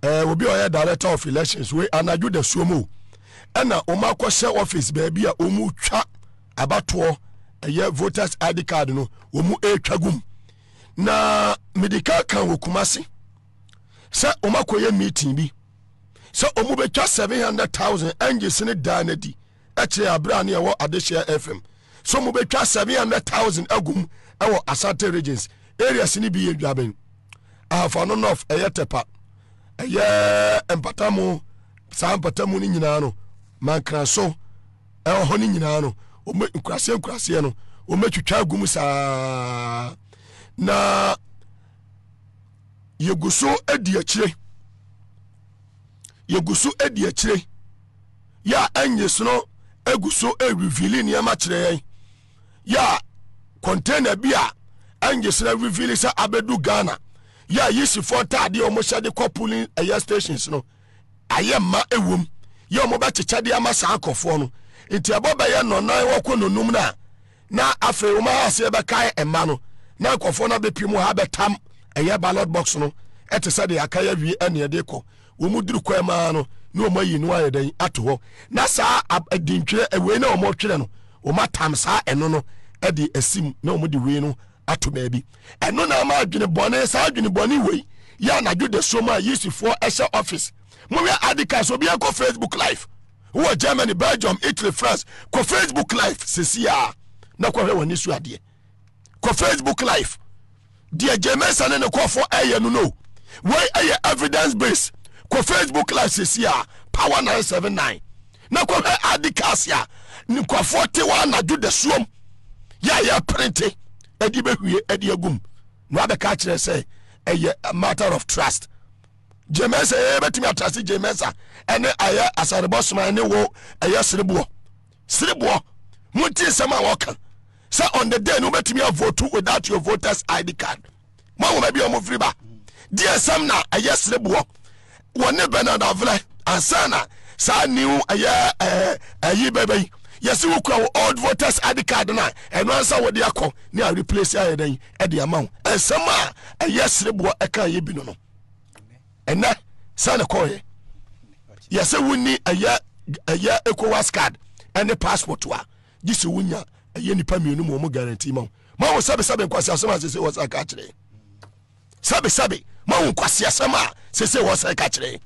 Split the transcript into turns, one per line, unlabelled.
Eh, obi a ɔyɛ director of elections wei anadwo da suom o ɛna wɔn akɔhyɛ office baabi a wɔn retwa abatoɔ ɛyɛ voters id card no wɔn retwa gum na medical kan wɔ kumase sɛ wɔn akɔyɛ meeting bi sɛ wɔn bɛtwa seven hundred thousand engines ne dan na di ɛkyerɛ abira ne ɛwɔ adehyɛ fm so wɔn bɛtwa seven hundred thousand agum ɛwɔ asante regions areas ne bi yɛ dwabɛn ahafano north ɛyɛ tepa. ɛyɛ mpata mu saa mpata mu no nyinaa no mankra so ɛwɔ hɔ no nyinaa no nkuraseɛ nkuraseɛ no wɔmɛtwitwa agu mu saa na yɛgu so adi akyire yɛgu so adi akyire yɛ a ɛnye sono egu so ɛrevili nneɛma kyerɛ yɛn yɛ a kɔntena bi a ɛnye sono revili sɛ abɛdu ghana yɛ ayisifoɔ ntaadeɛ a wɔhyɛ de kɔ pulling ɛyɛ stations no ayɛ mma ɛwɔ mu yɛ wɔn bɛkyekyɛ de ama saa akɔfoɔ no nti ɛbɔ bɛyɛ nɔnan wɔkɔ nonum no na afei wɔn ahaseɛ bɛkae ɛma no na akɔfoɔ no abɛpim ha bɛtam ɛyɛ ballot box no ɛte sɛ deɛ aka yɛ wie ɛne ɛde kɔ wɔn duru kɔ ɛmaa no na wɔn ayi no ayɛ dɛn ato hɔ na saa adintwerɛ ɛwei na wɔn atwerɛ no wɔn atam saa ɛno no ɛde asim na wɔn de wei no ato baabi ɛno na ama adwene bɔne saa adwene bɔne wei yɛ anadwo da som a yesufoɔ ɛhyɛ office mowɛ adicas obi akɔ facebook live wowɔ germany belgium italy france kɔ facebook live sesia na kɔhwɛ wɔne su adeɛ kɔ facebook live deɛ gyemesa ne ne kɔfoɔ ɛyɛ no no wei ɛyɛ evidence base kɔ facebook live sesia power 979 na kɔhwɛ adikas a nkɔfoɔ te wɔ anadwo da suom yɛ a yɛ printe ɛde bɛhwie ɛde agum na wabɛka kyerɛ sɛ ɛyɛ matter of trust jemesa yɛ e, bɛtumi atrase jemesa ɛne ɛyɛ asarebɔ soma ne wo ɛyɛ sereboɔ sereboɔ monti nsɛm a wɔka sɛ on the day no wobɛtumi avotu without your voters id card moawoma bi ɔmo firi ba deɛ nsɛm na ɛyɛ sereboɔ wɔne bernard avlɛ ansa na saa new ɛyɛ ɛyi bɛbɛ yi yɛsi wo kura wo old voters id card na ɛno ansa wɔde akɔ ne a replace ayɛ dɛn ɛde ama wo ɛnsɛm a ɛyɛ sereboɔ ɛka yɛ bi no no ɛnɛ saa ne kɔɔyɛ yɛsɛ wonni ɛyɛ ɛyɛ ecowas card ɛne passport a gye sɛ wonya ɛyɛ nipa mmienu ma ɔmo guarantee ma wo ma wo sɛbesɛbe nkwasi asɛm a sɛsɛ wɔ sɛ ka kyerɛ sɛbesɛbe ma wo nkwasi asɛm a sɛsɛ wɔ sɛ ka kyerɛ